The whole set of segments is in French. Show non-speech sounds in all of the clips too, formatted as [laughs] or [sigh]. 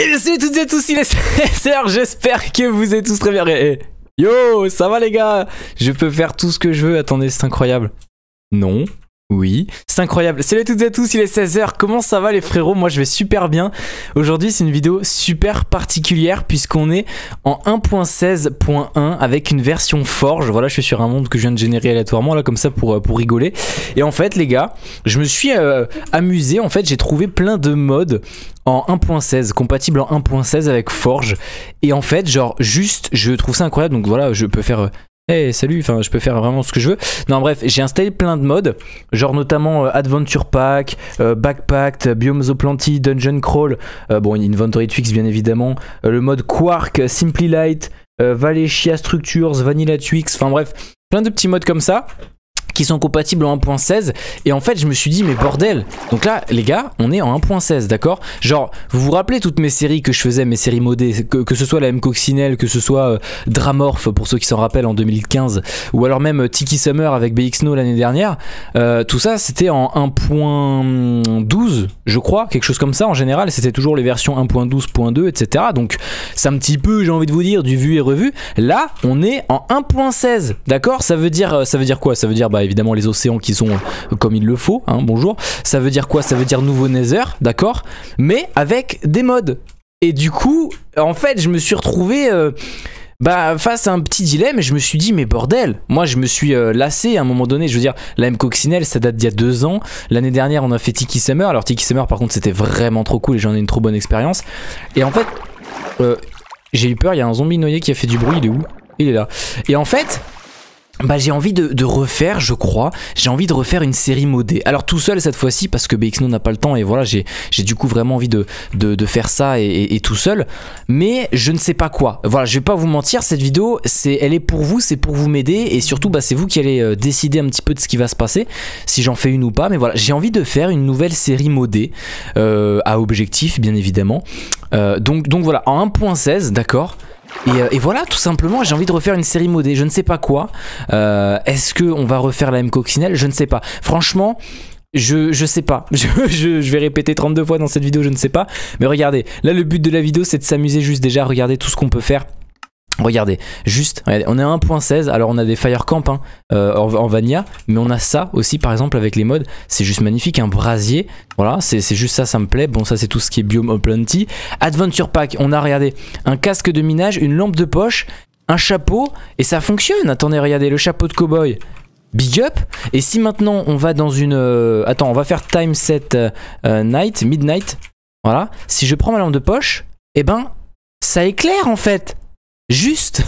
Et salut toutes et tous, il est j'espère que vous êtes tous très bien. yo, ça va les gars Je peux faire tout ce que je veux, attendez, c'est incroyable. Non, oui, c'est incroyable. Salut à toutes et à tous, il est 16h. Comment ça va les frérots Moi je vais super bien. Aujourd'hui c'est une vidéo super particulière puisqu'on est en 1.16.1 avec une version forge. Voilà, je suis sur un monde que je viens de générer aléatoirement là comme ça pour, euh, pour rigoler. Et en fait les gars, je me suis euh, amusé. En fait j'ai trouvé plein de modes en 1.16, compatible en 1.16 avec Forge. Et en fait, genre, juste, je trouve ça incroyable. Donc voilà, je peux faire euh, Hey, eh, salut, enfin, je peux faire vraiment ce que je veux. Non, bref, j'ai installé plein de modes, genre notamment euh, Adventure Pack, euh, Backpack, euh, Biomes Dungeon Crawl, bon, Inventory Twix, bien évidemment, le mode Quark, Simply Light, Valechia Structures, Vanilla Twix, enfin bref, plein de petits modes comme ça qui sont compatibles en 1.16 et en fait je me suis dit mais bordel donc là les gars on est en 1.16 d'accord genre vous vous rappelez toutes mes séries que je faisais mes séries modées que, ce soit la M Coccinelle que ce soit euh, Dramorph pour ceux qui s'en rappellent en 2015 ou alors même euh, Tiki Summer avec BXNO l'année dernière euh, tout ça c'était en 1.12 je crois quelque chose comme ça en général c'était toujours les versions 1.12.2 etc donc c'est un petit peu j'ai envie de vous dire du vu et revu là on est en 1.16 d'accord ça veut dire ça veut dire quoi ça veut dire bah, bah, évidemment les océans qui sont euh, comme il le faut, hein, bonjour. Ça veut dire quoi Ça veut dire nouveau Nether, d'accord Mais avec des modes Et du coup, en fait, je me suis retrouvé... Euh, bah face à un petit dilemme, je me suis dit mais bordel, moi je me suis euh, lassé à un moment donné, je veux dire la M Coccinelle ça date d'il y a deux ans, l'année dernière on a fait Tiki Summer, alors Tiki Summer par contre c'était vraiment trop cool et j'en ai une trop bonne expérience, et en fait j'ai eu peur, il y a un zombie noyé qui a fait du bruit, il est où Il est là, et en fait bah, j'ai envie de, refaire, je crois, j'ai envie de refaire une série modée. Alors tout seul cette fois-ci, parce que BXNO n'a pas le temps, et voilà, j'ai du coup vraiment envie de, faire ça et, tout seul. Mais je ne sais pas quoi. Voilà, je vais pas vous mentir, cette vidéo, c'est elle est pour vous, c'est pour vous m'aider, et surtout, bah, c'est vous qui allez euh, décider un petit peu de ce qui va se passer, si j'en fais une ou pas. Mais voilà, j'ai envie de faire une nouvelle série modée, euh, à objectif, bien évidemment. Euh, donc, donc voilà, en 1.16, d'accord euh, et, voilà, tout simplement, j'ai envie de refaire une série modée. Je ne sais pas quoi. Euh, est-ce que on va refaire la même coccinelle Je ne sais pas. Franchement, je, je sais pas. [laughs] Je, je, vais répéter 32 fois dans cette vidéo, je ne sais pas. Mais regardez, là, le but de la vidéo, c'est de s'amuser juste déjà à regarder tout ce qu'on peut faire. Regardez, juste, on est à 1.16, alors on a des fire hein, euh, en, Vanilla, mais on a ça aussi par exemple avec les modes, c'est juste magnifique, un brasier, voilà, c'est juste ça, ça me plaît, bon ça c'est tout ce qui est Biome Plenty. Adventure Pack, on a, regardez, un casque de minage, une lampe de poche, un chapeau, et ça fonctionne, attendez, regardez, le chapeau de cowboy, Big up Et si maintenant on va dans une... Euh, attends, on va faire time set euh, night, midnight. Voilà. Si je prends ma lampe de poche, et eh ben, ça éclaire en fait juste.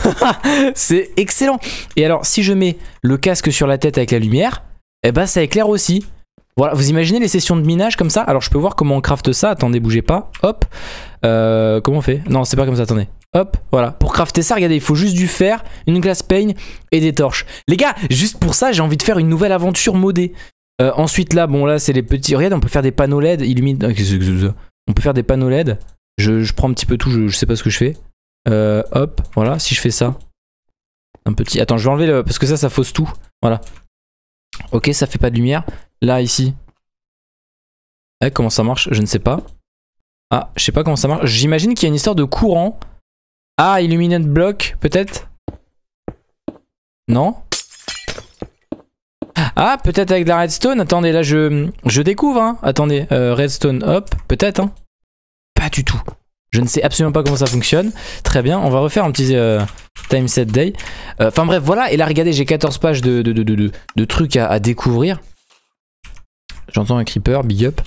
[laughs] c'est excellent. Et alors, si je mets le casque sur la tête avec la lumière, eh ben ça éclaire aussi. Voilà, vous imaginez les sessions de minage comme ça Alors, je peux voir comment on crafte ça. Attendez, bougez pas. Hop. Euh, comment on fait Non, c'est pas comme ça, attendez. Hop, voilà. Pour crafter ça, regardez, il faut juste du fer, une glace peigne et des torches. Les gars, juste pour ça, j'ai envie de faire une nouvelle aventure modée. Euh, ensuite, là, bon, là, c'est les petits... Regarde, on peut faire des panneaux LED. Illumine... Euh, on peut faire des panneaux LED. Je, prends un petit peu tout, je sais pas ce que je fais. Euh, hop, voilà, si je fais ça. Un petit... Attends, je vais enlever le... Parce que ça, ça fausse tout. Voilà. Ok, ça fait pas de lumière. Là, ici. Eh, comment ça marche Je ne sais pas. Ah, je sais pas comment ça marche. J'imagine qu'il y a une histoire de courant. Ah, Illuminate Block, peut-être Non Ah, peut-être avec de la redstone. Attendez, là, je, je découvre. Hein. Attendez, euh, redstone, hop, peut-être. Hein. Pas du tout. Je ne sais absolument pas comment ça fonctionne. Très bien, on va refaire un petit euh, time set day. Euh, enfin bref, voilà. Et là, regardez, j'ai 14 pages de, de, de, trucs à, découvrir. J'entends un creeper, big up.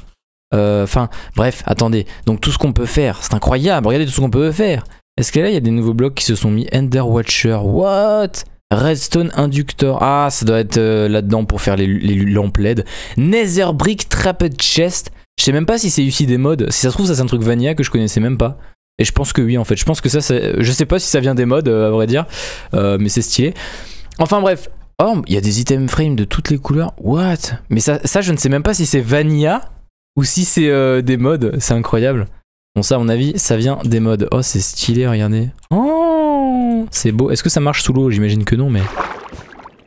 Euh, enfin, bref, attendez. Donc tout ce qu'on peut faire, c'est incroyable. Regardez tout ce qu'on peut faire. Est-ce que là, il y a des nouveaux blocs qui se sont mis Ender Watcher What Redstone Inductor. Ah, ça doit être là-dedans pour faire les, les lampes LED. Nether Brick Trapped Chest. Je sais même pas si c'est ici des modes. Si ça se trouve, ça c'est un truc Vanilla que je connaissais même pas. Et je pense que oui, en fait. Je pense que ça, c'est, je sais pas si ça vient des modes, euh, à vrai dire, euh, mais c'est stylé. Enfin bref. Oh, il y a des items frames de toutes les couleurs. What Mais ça, je ne sais même pas si c'est Vanilla ou si c'est euh, des modes. C'est incroyable. Bon, ça, à mon avis, ça vient des mods, Oh, c'est stylé, regardez. Oh, c'est beau. Est-ce que ça marche sous l'eau J'imagine que non, mais...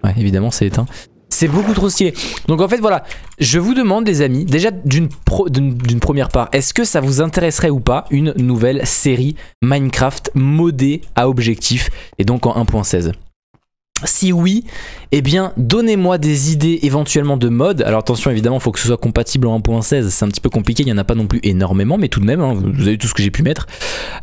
Ouais, évidemment, c'est éteint. C'est beaucoup trop stylé. Donc en fait voilà, je vous demande les amis, déjà d'une première part, est-ce que ça vous intéresserait ou pas une nouvelle série Minecraft modée à objectif et donc en 1.16 si oui, eh bien donnez-moi des idées éventuellement de mode. Alors attention évidemment, il faut que ce soit compatible en 1.16, c'est un petit peu compliqué, il n'y en a pas non plus énormément, mais tout de même, hein, vous avez tout ce que j'ai pu mettre.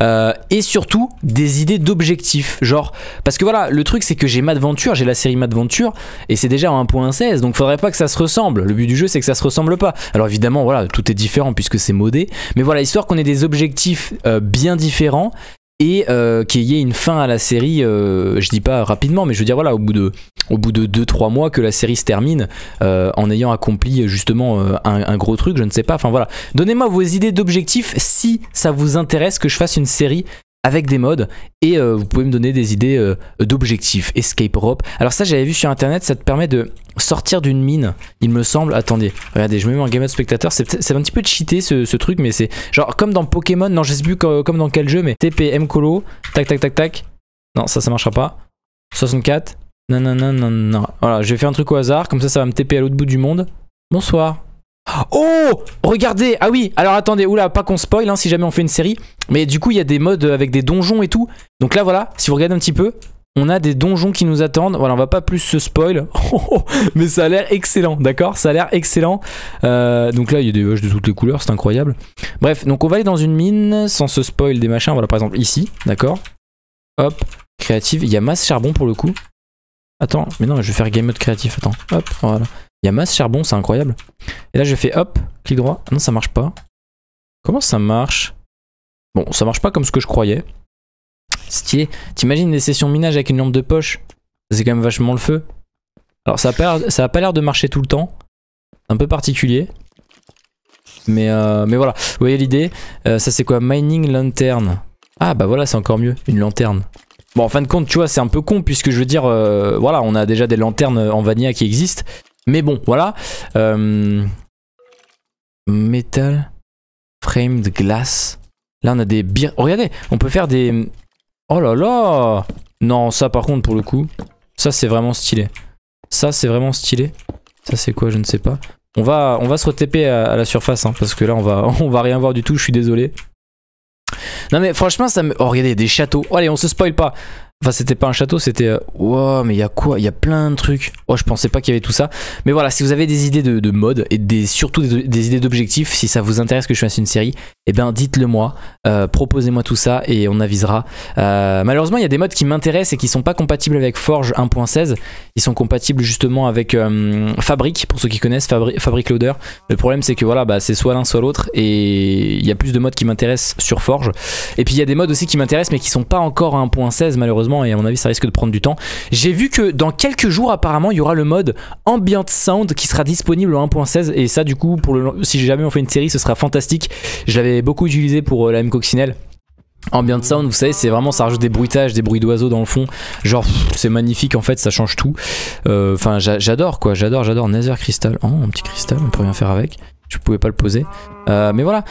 Euh, et surtout des idées d'objectifs, genre, parce que voilà, le truc c'est que j'ai Madventure, j'ai la série Madventure, et c'est déjà en 1.16, donc faudrait pas que ça se ressemble. Le but du jeu c'est que ça se ressemble pas. Alors évidemment, voilà, tout est différent puisque c'est modé, mais voilà, histoire qu'on ait des objectifs euh, bien différents et euh, qu'il y ait une fin à la série, euh, je dis pas rapidement, mais je veux dire voilà, au bout de au bout de 2-3 mois que la série se termine euh, en ayant accompli justement euh, un, un, gros truc, je ne sais pas, enfin voilà. Donnez-moi vos idées d'objectifs si ça vous intéresse que je fasse une série avec des modes et euh, vous pouvez me donner des idées euh, d'objectifs. Escape rope. Alors ça j'avais vu sur internet, ça te permet de sortir d'une mine, il me semble. Attendez, regardez, je me mets en game mode spectateur. C'est un petit peu cheaté ce, ce truc, mais c'est genre comme dans Pokémon, non je sais plus comme, dans quel jeu, mais TPM colo, tac tac tac tac. Non ça ça marchera pas. 64. Non non non non non. Voilà, je vais faire un truc au hasard, comme ça ça va me TP à l'autre bout du monde. Bonsoir. Oh Regardez Ah oui Alors attendez, oula, pas qu'on spoil hein, si jamais on fait une série. Mais du coup, il y a des modes avec des donjons et tout. Donc là, voilà, si vous regardez un petit peu, on a des donjons qui nous attendent. Voilà, on va pas plus se spoil. [laughs] Oh, oh, oh. mais ça a l'air excellent, d'accord Ça a l'air excellent. Euh, donc là, il y a des vaches de toutes les couleurs, c'est incroyable. Bref, donc on va aller dans une mine sans se spoil des machins. Voilà, par exemple ici, d'accord Hop, créative. Il y a masse charbon pour le coup. Attends, mais non, je vais faire game mode créatif. Attends, hop, voilà. Il y a masse charbon, c'est incroyable. Et là, je fais hop, clic droit. Non, ça marche pas. Comment ça marche Bon, ça marche pas comme ce que je croyais. Stylé. t'imagines des sessions minage avec une lampe de poche, c'est quand même vachement le feu. Alors ça a pas, ça a pas l'air de marcher tout le temps, C'est un peu particulier. Mais, euh, mais voilà, vous voyez l'idée. Euh, ça c'est quoi Mining lantern. Ah bah voilà, c'est encore mieux, une lanterne. Bon, en fin de compte, tu vois, c'est un peu con puisque je veux dire, euh, voilà, on a déjà des lanternes en vanilla qui existent. Mais bon, voilà. Euh, metal framed glass. Là, on a des bières. Oh, regardez, on peut faire des. Oh là là Non, ça par contre, pour le coup, ça c'est vraiment stylé. Ça c'est vraiment stylé. Ça c'est quoi, je ne sais pas. On va, on va se retaper à, la surface, hein, parce que là, on va, [laughs] on va rien voir du tout, je suis désolé. Non mais franchement, ça me... Oh, regardez, des châteaux. allez, on se spoil pas. Enfin, c'était pas un château, c'était. Euh, wow, mais il y a quoi Il y a plein de trucs. Oh, je pensais pas qu'il y avait tout ça. Mais voilà, si vous avez des idées de, de mode et des, surtout des, des idées d'objectifs, si ça vous intéresse que je fasse une série, et eh bien dites-le moi, euh, proposez-moi tout ça et on avisera. Euh, malheureusement, il y a des modes qui m'intéressent et qui sont pas compatibles avec Forge 1.16. Ils sont compatibles justement avec euh, Fabric, pour ceux qui connaissent Fabric Loader. Le problème c'est que voilà, bah, c'est soit l'un soit l'autre et il y a plus de modes qui m'intéressent sur Forge. Et puis il y a des modes aussi qui m'intéressent mais qui sont pas encore à 1.16 malheureusement et à mon avis ça risque de prendre du temps. J'ai vu que dans quelques jours apparemment il y aura le mode Ambient Sound qui sera disponible au 1.16 et ça du coup pour le si jamais on fait une série ce sera fantastique. J'avais beaucoup utilisé pour euh, la coccinelle. Ambient sound, vous savez, c'est vraiment ça rajoute des bruitages, des bruits d'oiseaux dans le fond. Genre, c'est magnifique en fait, ça change tout. Euh, enfin, j'adore quoi, j'adore, j'adore. Nether Crystal, oh, un petit cristal, on peut rien faire avec. Je pouvais pas le poser. Euh, mais voilà.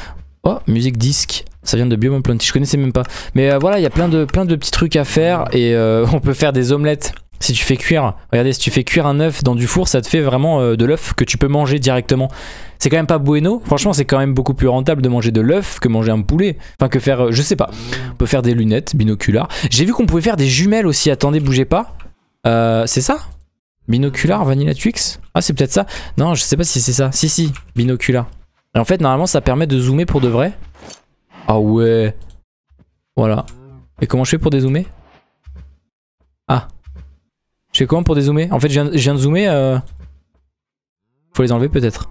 Oh, musique disque. Ça vient de Biome plant je connaissais même pas. Mais voilà, il y a plein de, plein de petits trucs à faire et [laughs] on peut faire des omelettes si tu fais cuire, regardez, si tu fais cuire un œuf dans du four, ça te fait vraiment euh, de l'œuf que tu peux manger directement. C'est quand même pas bueno. Franchement, c'est quand même beaucoup plus rentable de manger de l'œuf que manger un poulet. Enfin, que faire, euh, je sais pas. On peut faire des lunettes binoculars J'ai vu qu'on pouvait faire des jumelles aussi. Attendez, bougez pas. Euh, c'est ça Binoculars Vanilla Twix Ah, c'est peut-être ça. Non, je sais pas si c'est ça. Si, si, binoculars Et en fait, normalement, ça permet de zoomer pour de vrai. Ah ouais. Voilà. Et comment je fais pour dézoomer je fais comment pour dézoomer En fait, je viens, de zoomer. Euh, faut les enlever peut-être.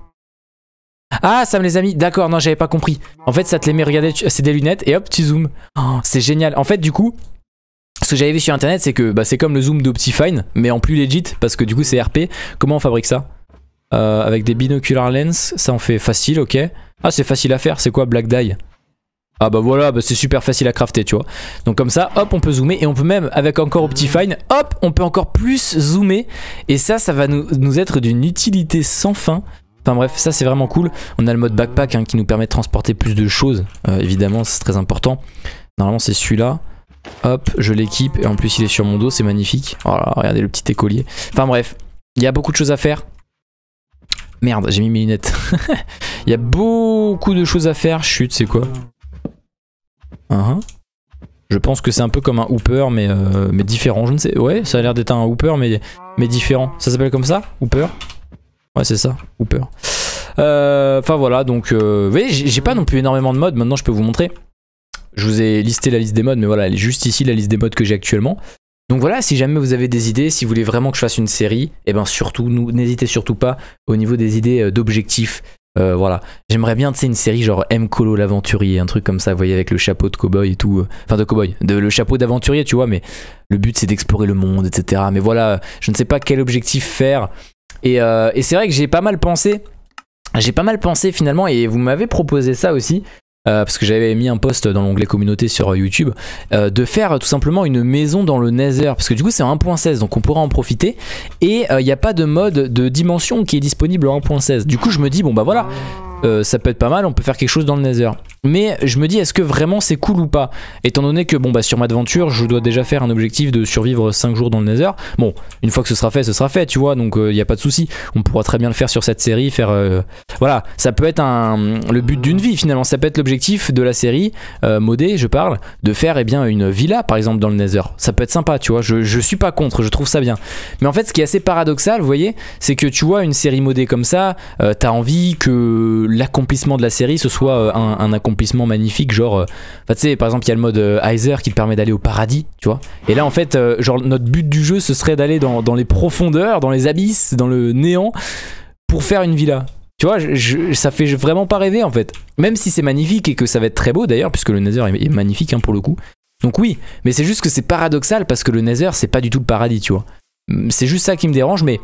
Ah, ça me les a mis. D'accord, non, j'avais pas compris. En fait, ça te les met, regardez, c'est des lunettes et hop, tu zoomes. Oh, c'est génial. En fait, du coup, ce que j'avais vu sur internet, c'est que bah, c'est comme le zoom d'Optifine, mais en plus legit, parce que du coup, c'est RP. Comment on fabrique ça euh, Avec des binocular lens, ça on fait facile, ok. Ah, c'est facile à faire, c'est quoi Black Dye ah bah voilà, bah c'est super facile à crafter, tu vois. Donc comme ça, hop, on peut zoomer et on peut même, avec encore Optifine, hop, on peut encore plus zoomer. Et ça, ça va nous, être d'une utilité sans fin. Enfin bref, ça c'est vraiment cool. On a le mode backpack hein, qui nous permet de transporter plus de choses, euh, évidemment, c'est très important. Normalement c'est celui-là. Hop, je l'équipe et en plus il est sur mon dos, c'est magnifique. Oh là, regardez le petit écolier. Enfin bref, il y a beaucoup de choses à faire. Merde, j'ai mis mes lunettes. [laughs] Il y a beaucoup de choses à faire. Chut, c'est quoi Uh-huh. Je pense que c'est un peu comme un hooper, mais, euh, mais différent. Je ne sais. Ouais, ça a l'air d'être un hooper, mais, mais différent. Ça s'appelle comme ça Hooper Ouais, c'est ça. Hooper. Euh, enfin voilà, donc. Euh, vous voyez, j'ai pas non plus énormément de modes. Maintenant, je peux vous montrer. Je vous ai listé la liste des modes, mais voilà, elle est juste ici la liste des modes que j'ai actuellement. Donc voilà, si jamais vous avez des idées, si vous voulez vraiment que je fasse une série, et eh ben surtout, n'hésitez surtout pas au niveau des idées d'objectifs, euh, voilà. J'aimerais bien, de une série genre M. Colo l'aventurier, un truc comme ça, vous voyez, avec le chapeau de cowboy et tout. Enfin, de cowboy, de, le chapeau d'aventurier, tu vois, mais le but c'est d'explorer le monde, etc. Mais voilà, je ne sais pas quel objectif faire. Et, euh, et c'est vrai que j'ai pas mal pensé. J'ai pas mal pensé finalement, et vous m'avez proposé ça aussi. Euh, parce que j'avais mis un post dans l'onglet communauté sur euh, YouTube, euh, de faire tout simplement une maison dans le Nether, parce que du coup c'est en 1.16, donc on pourra en profiter, et il n'y a pas de mode de dimension qui est disponible en 1.16. Du coup je me dis, bon bah voilà, ça peut être pas mal, on peut faire quelque chose dans le Nether. Mais je me dis, est-ce que vraiment c'est cool ou pas Étant donné que, bon, bah, sur ma je dois déjà faire un objectif de survivre 5 jours dans le Nether. Bon, une fois que ce sera fait, ce sera fait, tu vois, donc il euh, n'y a pas de souci. On pourra très bien le faire sur cette série, faire. Euh, voilà, ça peut être un, le but d'une vie finalement. Ça peut être l'objectif de la série, euh, modée, je parle, de faire eh bien, une villa par exemple dans le Nether. Ça peut être sympa, tu vois, je, suis pas contre, je trouve ça bien. Mais en fait, ce qui est assez paradoxal, vous voyez, c'est que tu vois une série modée comme ça, t'as envie que l'accomplissement de la série ce soit un, un accomplissement magnifique genre, euh, tu sais, par exemple, il y a le mode euh, Heiser qui te permet d'aller au paradis, tu vois. Et là, en fait, euh, genre, notre but du jeu, ce serait d'aller dans, les profondeurs, dans les abysses, dans le néant, pour faire une villa. Tu vois, ça fait vraiment pas rêver en fait. Même si c'est magnifique et que ça va être très beau d'ailleurs, puisque le Nether est magnifique hein, pour le coup. Donc oui, mais c'est juste que c'est paradoxal parce que le Nether c'est pas du tout le paradis, tu vois. C'est juste ça qui me dérange, mais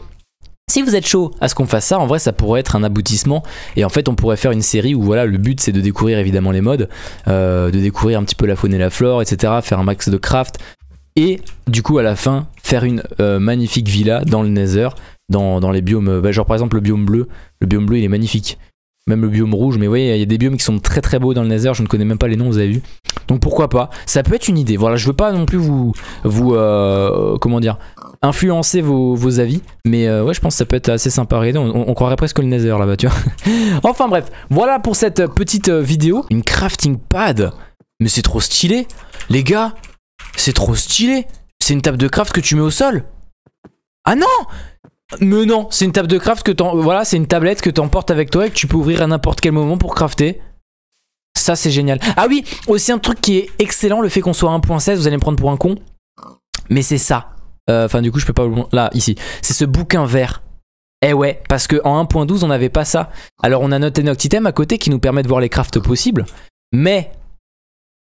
si vous êtes chaud à ce qu'on fasse ça, en vrai ça pourrait être un aboutissement et en fait on pourrait faire une série où voilà le but c'est de découvrir évidemment les modes, euh, de découvrir un petit peu la faune et la flore, etc. Faire un max de craft et du coup à la fin faire une euh, magnifique villa dans le Nether, dans, les biomes, euh, bah, genre par exemple le biome bleu, le biome bleu il est magnifique, même le biome rouge, mais vous voyez il y a des biomes qui sont très très beaux dans le Nether, je ne connais même pas les noms, vous avez vu. Donc pourquoi pas, ça peut être une idée, voilà je veux pas non plus vous, vous comment dire, influencer vos, avis. Mais euh, ouais, je pense que ça peut être assez sympa. à on, on, croirait presque le Nether là-bas, tu vois. [laughs] enfin bref, voilà pour cette euh, petite euh, vidéo. Une crafting pad. Mais c'est trop stylé. Les gars, c'est trop stylé. C'est une table de craft que tu mets au sol. Ah non mais non, c'est une table de craft que t'en... Voilà, c'est une tablette que t'emportes avec toi et que tu peux ouvrir à n'importe quel moment pour crafter. Ça, c'est génial. Ah oui, aussi un truc qui est excellent, le fait qu'on soit 1.16, vous allez me prendre pour un con. Mais c'est ça. Euh, enfin, du coup, je peux pas. Là, ici. C'est ce bouquin vert. Eh ouais, parce qu'en 1.12, on n'avait pas ça. Alors, on a notre Enoct Item à côté qui nous permet de voir les crafts possibles. Mais,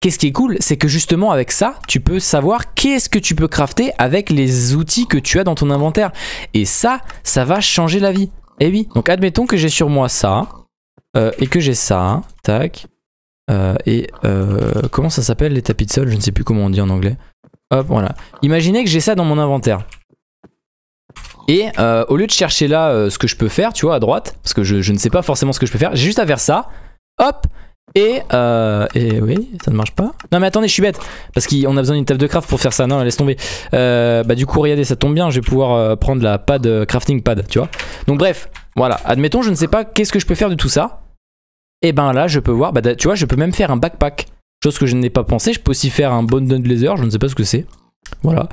qu'est-ce qui est cool C'est que justement, avec ça, tu peux savoir qu'est-ce que tu peux crafter avec les outils que tu as dans ton inventaire. Et ça, ça va changer la vie. Eh oui. Donc, admettons que j'ai sur moi ça. Euh, et que j'ai ça. Tac. Euh, et comment ça s'appelle les tapis de sol Je ne sais plus comment on dit en anglais. Hop, voilà. Imaginez que j'ai ça dans mon inventaire. Et euh, au lieu de chercher là euh, ce que je peux faire, tu vois, à droite, parce que je, ne sais pas forcément ce que je peux faire, j'ai juste à faire ça. Hop et, euh, et oui, ça ne marche pas. Non mais attendez, je suis bête. Parce qu'on a besoin d'une table de craft pour faire ça. Non, laisse tomber. bah du coup, regardez, ça tombe bien. Je vais pouvoir prendre la pad, crafting pad, tu vois. Donc bref, voilà. Admettons, je ne sais pas qu'est-ce que je peux faire de tout ça. Et ben là, je peux voir, bah, tu vois, je peux même faire un backpack que je n'ai pas pensé, je peux aussi faire un de laser. je ne sais pas ce que c'est. Voilà.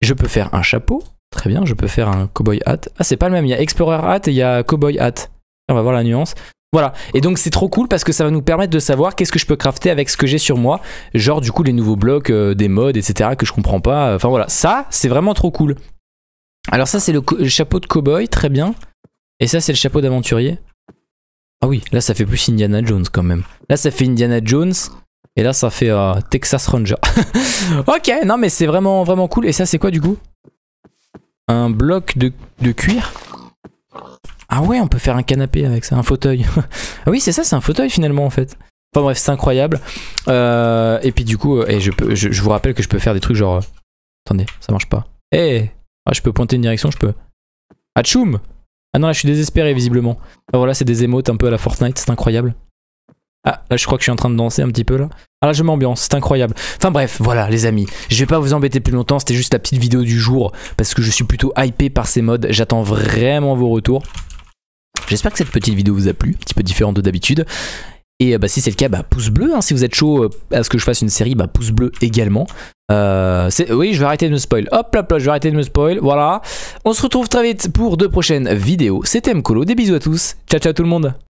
Je peux faire un chapeau, très bien, je peux faire un cowboy hat. Ah, c'est pas le même, il y a Explorer hat et il y a cowboy hat. On va voir la nuance. Voilà, et donc c'est trop cool parce que ça va nous permettre de savoir qu'est-ce que je peux crafter avec ce que j'ai sur moi, genre du coup les nouveaux blocs, euh, des modes, etc. que je comprends pas. Enfin voilà, ça c'est vraiment trop cool. Alors ça c'est le, le, chapeau de cowboy, très bien. Et ça c'est le chapeau d'aventurier. Ah oui, là ça fait plus Indiana Jones quand même. Là ça fait Indiana Jones, et là, ça fait euh, Texas Ranger. [laughs] ok, non, mais c'est vraiment, vraiment cool. Et ça, c'est quoi du coup Un bloc de, cuir Ah ouais, on peut faire un canapé avec ça, un fauteuil. [laughs] ah oui, c'est ça, c'est un fauteuil finalement en fait. Enfin bref, c'est incroyable. Euh, et puis du coup, euh, je, je, vous rappelle que je peux faire des trucs genre... attendez, ça marche pas. Eh ah, Je peux pointer une direction, je peux... Achoum Ah non, là je suis désespéré visiblement. Ah, voilà, c'est des émotes un peu à la Fortnite, c'est incroyable. Ah, là, je crois que je suis en train de danser un petit peu là. Ah là, je m'ambiance, c'est incroyable. Enfin bref, voilà les amis, je vais pas vous embêter plus longtemps, c'était juste la petite vidéo du jour parce que je suis plutôt hypé par ces modes, j'attends vraiment vos retours. J'espère que cette petite vidéo vous a plu, un petit peu différente de d'habitude. Et euh, bah, si c'est le cas, bah, pouce bleu. Hein, si vous êtes chaud euh, à ce que je fasse une série, bah, pouce bleu également. Euh, oui, je vais arrêter de me spoil. Hop, là, je vais arrêter de me spoil. Voilà. On se retrouve très vite pour deux prochaines vidéos. C'était Mkolo. Des bisous à tous. Ciao, ciao tout le monde.